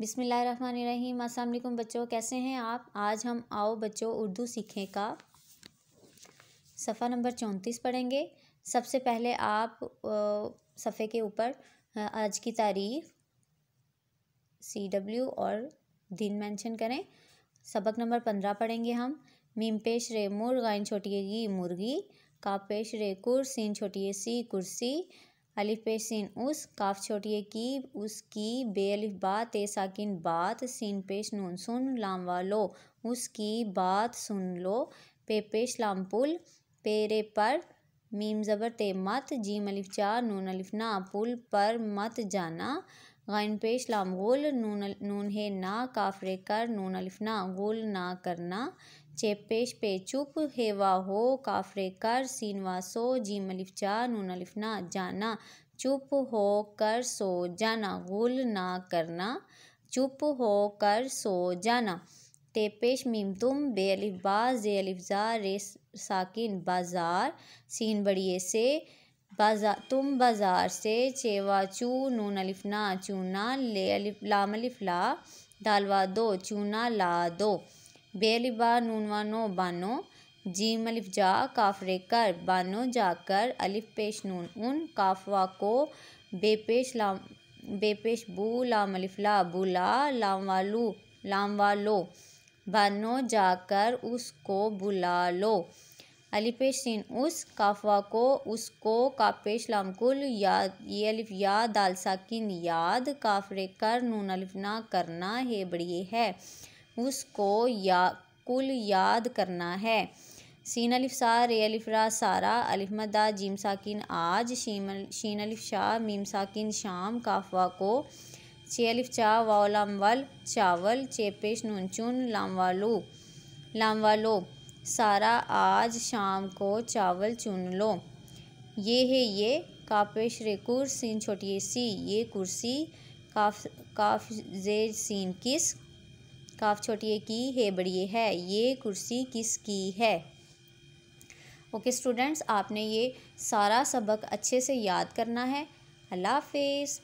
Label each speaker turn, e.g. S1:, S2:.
S1: बिसमीम अल्लाम बच्चों कैसे हैं आप आज हम आओ बच्चों उर्दू सीखें का सफ़ा नंबर चौंतीस पढ़ेंगे सबसे पहले आप सफ़े के ऊपर आज की तारीख सी डब्ल्यू और दिन मेंशन करें सबक नंबर पंद्रह पढ़ेंगे हम मीम पेश रे मुर्ग छोटिए छोटी मुर्गी का पेश रे कुर सीन छोटी सी कुर्सी अलिफ सिन उस काफ छोटिए की उसकी बेअलिफ बात ते साकिन बात सीन पेश नून सुन लाम वालो उसकी बात सुन लो पे पेश लाम पुल पेरे पर मीम ज़बर ते मत जीम अलिफ चा नून अलिफ ना पुल पर मत जाना गैन पेश लाम गोल नून नून है ना काफरे कर नून अलिफना गोल ना करना चेपेश पे चुप है वाह हो काफरे कर सीन वा सो जीम अलिफ जा नून अलिफना जाना चुप हो कर सो जाना गोल ना करना चुप हो कर सो जाना पेश मीम तुम बे अलिफ बा जे अलिफ जा रे साकिन बाजार सीन बड़िए से बाजा तुम बाज़ार से चेवा चू नून अलिफना चूना ले अलिफ लाम अलिफ ला दालवा दो चूना ला दो बेलिबा नूनवा नो बानो जीम अलिफ जा काफरे कर बानो जाकर अलिफ पेश नून उन काफवा को बेपेश लाम बेपेश बू लाम अलिफ ला बुला लाम वालू लाम वालो बानो जाकर उसको बुला लो अलिपेश सीन उस काफवा को उसको कापेश लामकुल याद ये अलिफ या दाल साकिन याद काफरे कर नून अलिफ ना करना है बड़ी है उसको या कुल याद करना है सीन अलिफ सा रे अलिफ रा सारा अलिफ मदा जीम साकिन आज शीम शीन अलिफ शाह मीम साकिन शाम काफवा को चे अलिफ चा वाओ लाम वल चावल चे पेश नून चुन लाम वालू लाम वालो सारा आज शाम को चावल चुन लो ये है ये कापेश रे कुर्सीन छोटी सी ये कुर्सी काफ काफ जेर सीन किस काफ छोटी की है बड़ी है ये कुर्सी किस की है ओके स्टूडेंट्स आपने ये सारा सबक अच्छे से याद करना है अल्लाह हाफिज़